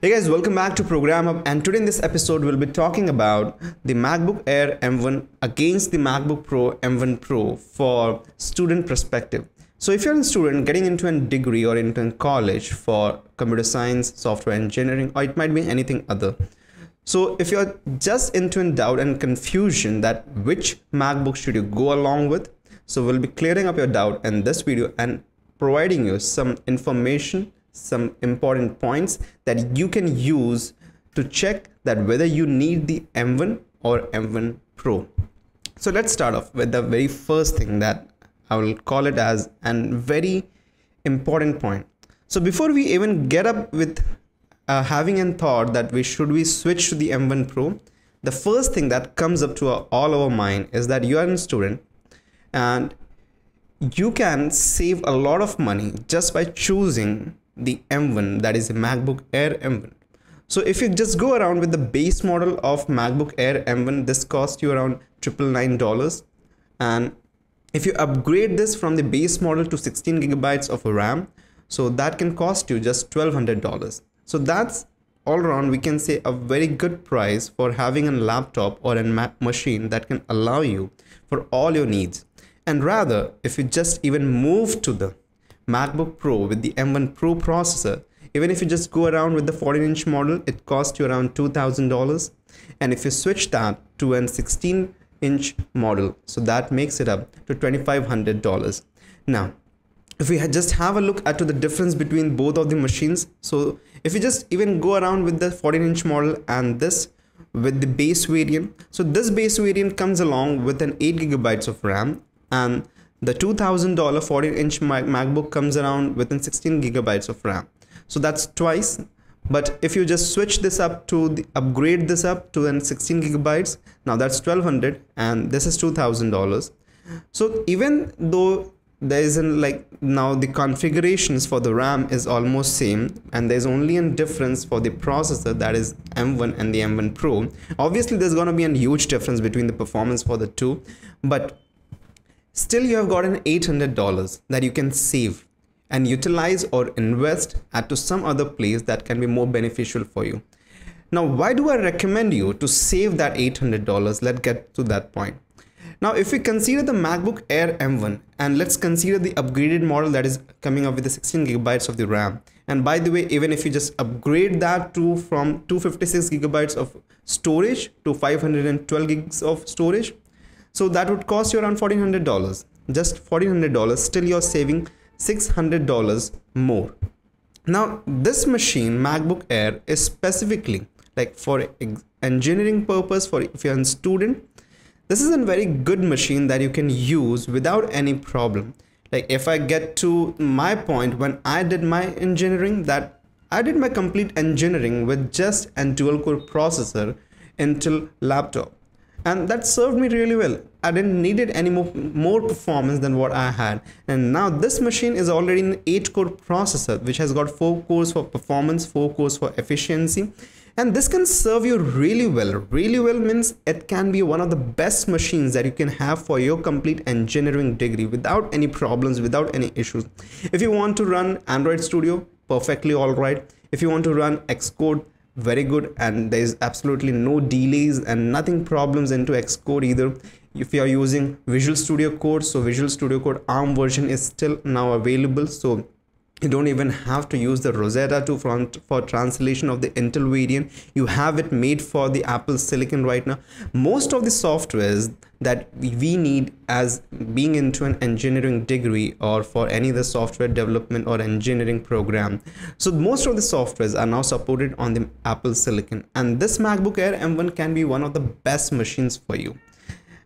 Hey guys, welcome back to Program Up and today in this episode we'll be talking about the MacBook Air M1 against the MacBook Pro M1 Pro for student perspective. So if you're a student getting into a degree or into a college for computer science, software engineering or it might be anything other. So if you're just into a doubt and confusion that which MacBook should you go along with, so we'll be clearing up your doubt in this video and providing you some information some important points that you can use to check that whether you need the M1 or M1 Pro. So let's start off with the very first thing that I will call it as an very important point. So before we even get up with uh, having an thought that we should we switch to the M1 Pro, the first thing that comes up to our, all our mind is that you are a student and you can save a lot of money just by choosing the M1 that is a MacBook Air M1. So if you just go around with the base model of MacBook Air M1 this costs you around $999 and if you upgrade this from the base model to 16 gigabytes of RAM so that can cost you just $1200. So that's all around we can say a very good price for having a laptop or a machine that can allow you for all your needs and rather if you just even move to the MacBook Pro with the M1 Pro processor, even if you just go around with the 14 inch model, it costs you around $2,000. And if you switch that to an 16 inch model, so that makes it up to $2,500. Now, if we just have a look at the difference between both of the machines, so if you just even go around with the 14 inch model and this with the base variant, so this base variant comes along with an 8 gigabytes of RAM and the $2,000 40-inch MacBook comes around within 16 gigabytes of RAM. So that's twice. But if you just switch this up to the, upgrade this up to then 16 gigabytes, now that's 1200 and this is $2,000. So even though there isn't like now the configurations for the RAM is almost same and there's only a difference for the processor that is M1 and the M1 Pro. Obviously there's gonna be a huge difference between the performance for the two but Still, you have gotten $800 that you can save and utilize or invest at to some other place that can be more beneficial for you. Now, why do I recommend you to save that $800? Let's get to that point. Now, if we consider the MacBook Air M1 and let's consider the upgraded model that is coming up with the 16 gigabytes of the RAM. And by the way, even if you just upgrade that to from 256 gigabytes of storage to 512 gigs of storage, so that would cost you around $1,400. Just $1,400, still you're saving $600 more. Now, this machine, MacBook Air, is specifically like for engineering purpose, for if you're a student, this is a very good machine that you can use without any problem. Like if I get to my point when I did my engineering that I did my complete engineering with just a dual core processor Intel laptop and that served me really well. I didn't it any more, more performance than what I had. And now this machine is already an 8 core processor which has got 4 cores for performance, 4 cores for efficiency. And this can serve you really well. Really well means it can be one of the best machines that you can have for your complete engineering degree without any problems, without any issues. If you want to run Android Studio, perfectly alright. If you want to run Xcode, very good and there is absolutely no delays and nothing problems into Xcode either if you are using Visual Studio Code so Visual Studio Code ARM version is still now available so you don't even have to use the Rosetta 2 for translation of the Intel variant. You have it made for the Apple Silicon right now. Most of the softwares that we need as being into an engineering degree or for any other software development or engineering program. So most of the softwares are now supported on the Apple Silicon and this MacBook Air M1 can be one of the best machines for you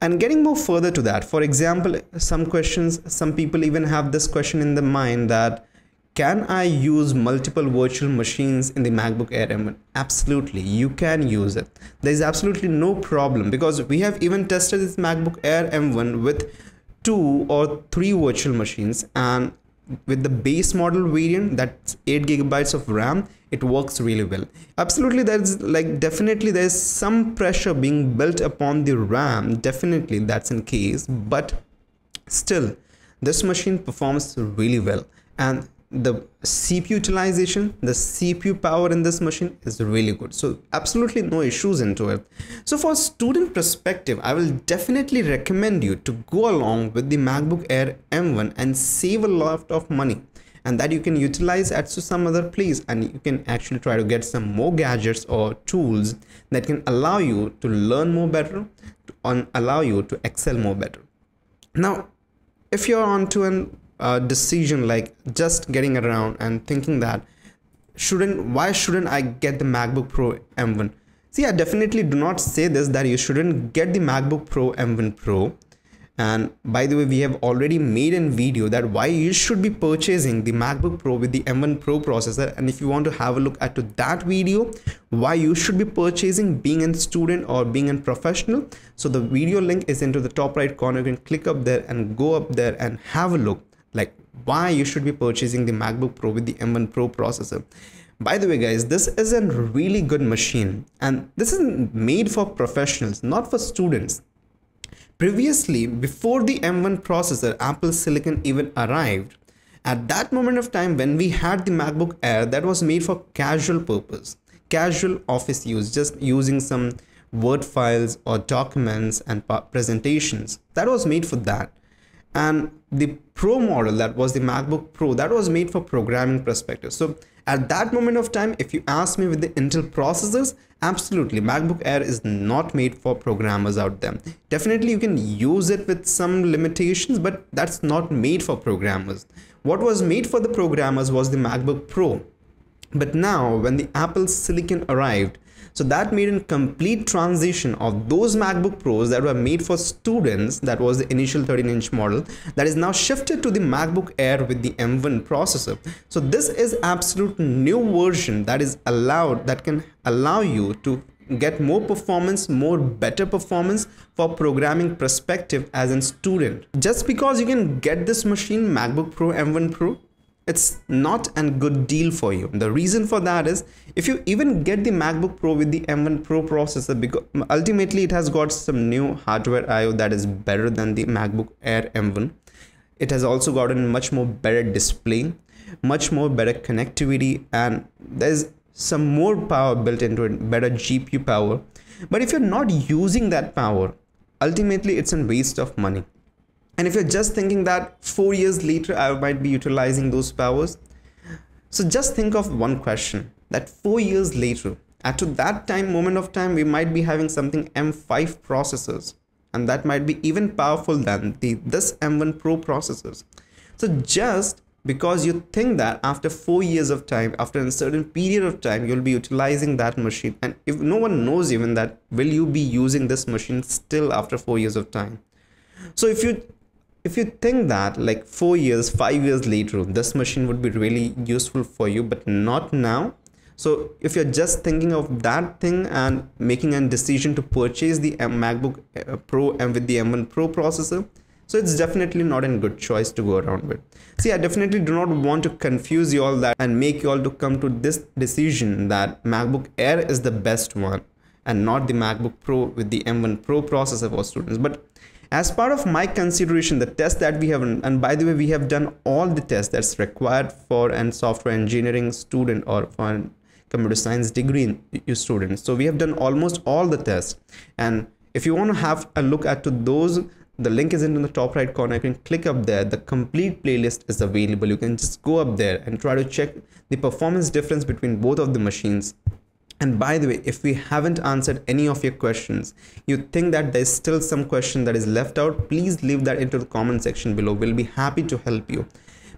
and getting more further to that for example some questions some people even have this question in the mind that can I use multiple virtual machines in the MacBook Air M1? Absolutely, you can use it. There is absolutely no problem because we have even tested this MacBook Air M1 with two or three virtual machines and with the base model variant that's 8 gigabytes of ram it works really well absolutely there's like definitely there's some pressure being built upon the ram definitely that's in case but still this machine performs really well and the CPU utilization, the CPU power in this machine is really good. So absolutely no issues into it. So for student perspective, I will definitely recommend you to go along with the MacBook Air M1 and save a lot of money and that you can utilize at some other place and you can actually try to get some more gadgets or tools that can allow you to learn more better and allow you to excel more better. Now, if you're onto an uh, decision like just getting around and thinking that shouldn't why shouldn't i get the macbook pro m1 see i definitely do not say this that you shouldn't get the macbook pro m1 pro and by the way we have already made a video that why you should be purchasing the macbook pro with the m1 pro processor and if you want to have a look at that video why you should be purchasing being a student or being a professional so the video link is into the top right corner you can click up there and go up there and have a look like why you should be purchasing the macbook pro with the m1 pro processor by the way guys this is a really good machine and this is made for professionals not for students previously before the m1 processor apple silicon even arrived at that moment of time when we had the macbook air that was made for casual purpose casual office use just using some word files or documents and presentations that was made for that and the pro model that was the macbook pro that was made for programming perspective so at that moment of time if you ask me with the intel processors absolutely macbook air is not made for programmers out there definitely you can use it with some limitations but that's not made for programmers what was made for the programmers was the macbook pro but now when the apple silicon arrived so that made a complete transition of those MacBook Pros that were made for students, that was the initial 13 inch model, that is now shifted to the MacBook Air with the M1 processor. So this is absolute new version that is allowed, that can allow you to get more performance more better performance for programming perspective as a student just because you can get this machine macbook pro m1 pro it's not a good deal for you. The reason for that is if you even get the MacBook Pro with the M1 Pro processor because ultimately it has got some new hardware IO that is better than the MacBook Air M1. It has also gotten much more better display, much more better connectivity and there's some more power built into it, better GPU power. But if you're not using that power, ultimately it's a waste of money and if you're just thinking that four years later I might be utilizing those powers, so just think of one question that four years later, at to that time moment of time, we might be having something M5 processors, and that might be even powerful than the this M1 Pro processors. So just because you think that after four years of time, after a certain period of time, you'll be utilizing that machine, and if no one knows even that, will you be using this machine still after four years of time? So if you if you think that like four years five years later this machine would be really useful for you but not now so if you're just thinking of that thing and making a decision to purchase the macbook uh, pro and with the m1 pro processor so it's definitely not a good choice to go around with see i definitely do not want to confuse you all that and make you all to come to this decision that macbook air is the best one and not the macbook pro with the m1 pro processor for students but as part of my consideration the test that we have and by the way we have done all the tests that's required for an software engineering student or for a computer science degree student so we have done almost all the tests and if you want to have a look at to those the link is in the top right corner you can click up there the complete playlist is available you can just go up there and try to check the performance difference between both of the machines and by the way, if we haven't answered any of your questions, you think that there's still some question that is left out, please leave that into the comment section below. We'll be happy to help you.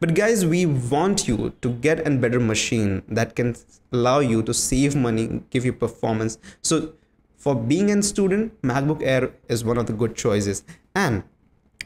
But guys, we want you to get a better machine that can allow you to save money, give you performance. So for being a student, MacBook Air is one of the good choices. And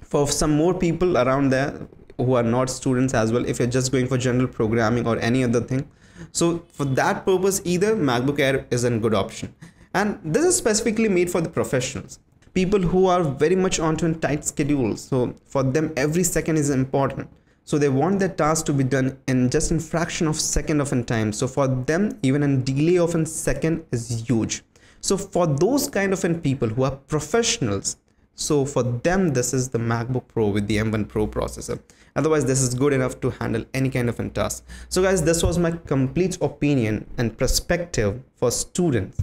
for some more people around there who are not students as well, if you're just going for general programming or any other thing, so for that purpose, either MacBook Air is a good option. And this is specifically made for the professionals, people who are very much onto tight schedule. So for them, every second is important. So they want their task to be done in just a fraction of second of a time. So for them, even a delay of a second is huge. So for those kind of people who are professionals, so for them, this is the MacBook Pro with the M1 Pro processor. Otherwise, this is good enough to handle any kind of a task. So guys, this was my complete opinion and perspective for students.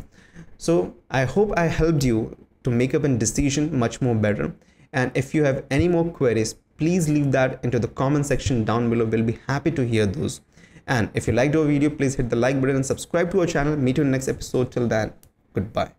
So I hope I helped you to make up a decision much more better. And if you have any more queries, please leave that into the comment section down below. We'll be happy to hear those. And if you liked our video, please hit the like button and subscribe to our channel. Meet you in the next episode. Till then, goodbye.